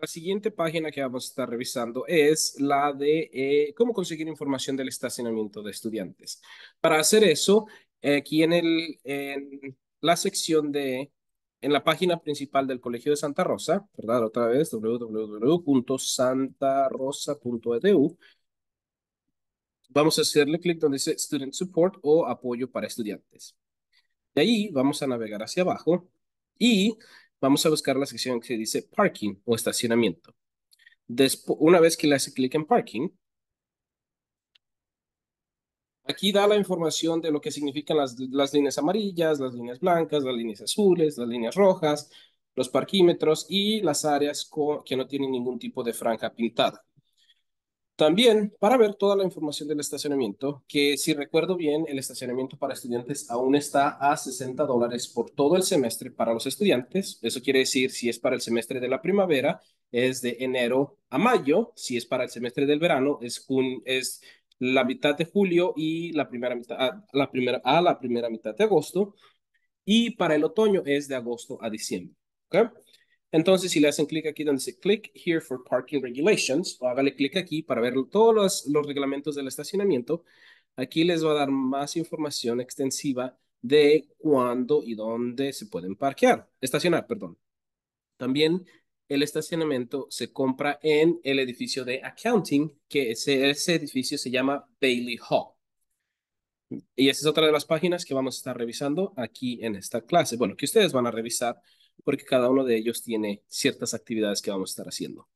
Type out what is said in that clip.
La siguiente página que vamos a estar revisando es la de eh, cómo conseguir información del estacionamiento de estudiantes. Para hacer eso, aquí en, el, en la sección de, en la página principal del Colegio de Santa Rosa, ¿verdad? Otra vez, www.santarosa.edu. Vamos a hacerle clic donde dice Student Support o Apoyo para Estudiantes. De ahí vamos a navegar hacia abajo y vamos a buscar la sección que dice parking o estacionamiento. una vez que le hace clic en parking, aquí da la información de lo que significan las, las líneas amarillas, las líneas blancas, las líneas azules, las líneas rojas, los parquímetros y las áreas que no tienen ningún tipo de franja pintada. También para ver toda la información del estacionamiento, que si recuerdo bien, el estacionamiento para estudiantes aún está a 60 dólares por todo el semestre para los estudiantes. Eso quiere decir, si es para el semestre de la primavera, es de enero a mayo. Si es para el semestre del verano, es, la mitad de julio y la primera mitad, a, ah, la primera, a la primera mitad de agosto. Y para el otoño es de agosto a diciembre. ¿okay? Entonces, si le hacen clic aquí donde dice click here for parking regulations, o hágale clic aquí para ver todos los, reglamentos del estacionamiento, aquí les va a dar más información extensiva de cuándo y dónde se pueden parquear, estacionar, perdón. También el estacionamiento se compra en el edificio de accounting, que ese, ese edificio se llama Bailey Hall. Y esa es otra de las páginas que vamos a estar revisando aquí en esta clase. Bueno, que ustedes van a revisar porque cada uno de ellos tiene ciertas actividades que vamos a estar haciendo.